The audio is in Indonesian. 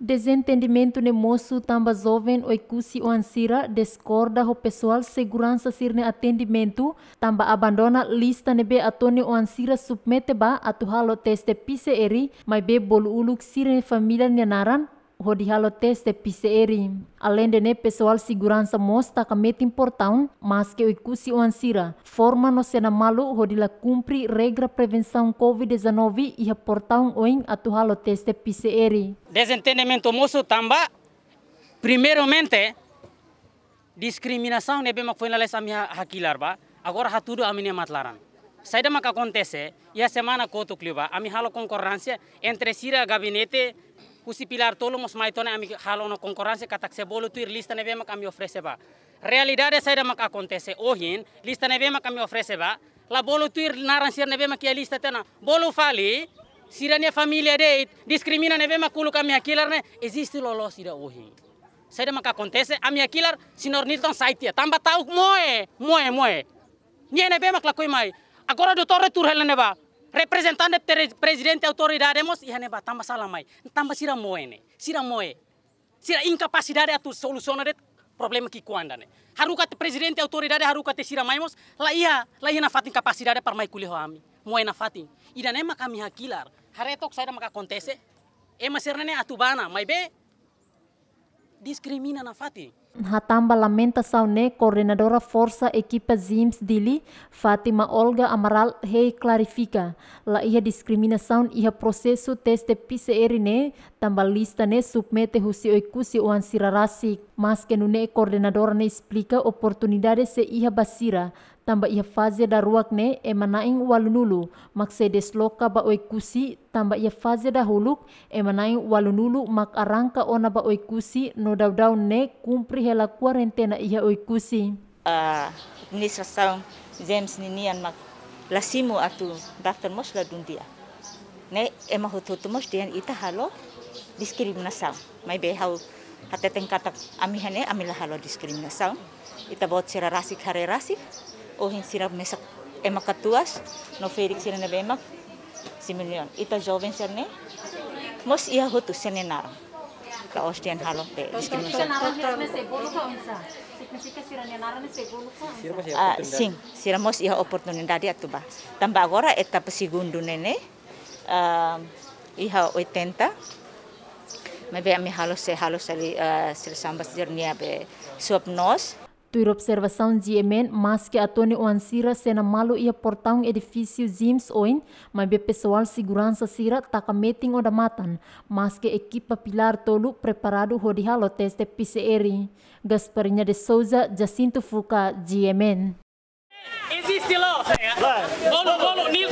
Desentendimento nemoço tamba zoven jovem oikusi o ansira descorda ho pessoal segurança sirne atendimento tamba abandona lista nebe atone o ansira submete ba atuhalo teste PCR mai be bolu uluk sirne família nenaran rodihalo teste PCR. Além de né, pessoal segurança mostra que mete importaun mas que o ikusi o ansira. Forma no sena malu la cumpre regra prevenção COVID-19 e reportão oin atuhalo teste PCR. Desentendimento moço tamba, primeiramente, discriminação nebe mak foi na lesa minha hakilar ba, agora hatudo a minha matlaran. Saída mak acontece, ia a semana coto cliva, a minha halo concorrência entre sira gabinete Kusi pilar tolo mos mai tone ami halono concorrência katak se bolo tuir lista neve mak ami ofreceba. Realidade saida mak akontese ohin lista neve kami ami ofreceba. La bolo tuir naran sir neve mak lista tena. Bolo fali sirania familia de discrimina neve mak kulu kami akilar ne existe lolo sida ohin. Saida mak akontese ami akilar sinor nilton saitia tamba tauk moe moe moe. Nie neve mak lakoi mai. Agora torre retur helene ba representante pre presidente mos ihane ba tamba sala mai tamba sira moe ne sira moe sira incapacidade atu soluciona det problema que kuanda ne haruka te presidente autoridade haruka te sira mos la ia la ia na fatin capacidade para mai kulih ami moe na fatin ida ne maka mi hakilar haretok saida maka kontese e maserne atubana mai be discrimina na Fati. Hatamba lamenta ne coordenadora forsa Equipa ZIMS Dili, Fatima Olga Amaral hei clarifica, la ia discriminação ia processo teste PCR ne, tamba lista ne submete husi oikusi oan sirarasi, mas que nune coordenadora ne explica oportunidade se ia basira, tambah ia faze da ruak ne e manaing walunulu maksede loka ba oi kusi tambah ia faze da huluk e manaing walunulu mak arangka ona ba oi kusi no daudau ne kumpri hela kuarentena ia oi kusi uh, administração James nian mak lasimu atu daftar mos la dundia ne e tu mos dian ita halo discriminação mai be hau hateteng katak amihane amila halo discriminação ita bot sira rasik hare rasik ohin sirap mesak emak katuas no ferik sirene emak similion ita joven serne mos iya hutu sene nara ka ostian halo te discrimination Ah, sim, siramos ia oportunidade atuba. Tamba agora etapa segundo nene, uh, ia 80, mas bem, me halo se halo se uh, ah, se sambas jornia be suap nos Tua observação de emen mas que Antônio Ansira sena malu ia portar um edifício James Owen, mas be pessoal segurança sira taka meeting oda matan, mas que equipa Pilar Tolu preparado hodi dihalo teste PCR. Gasparinha de Souza, Jacinto Fuka, de emen Existe lá, Vamos, vamos,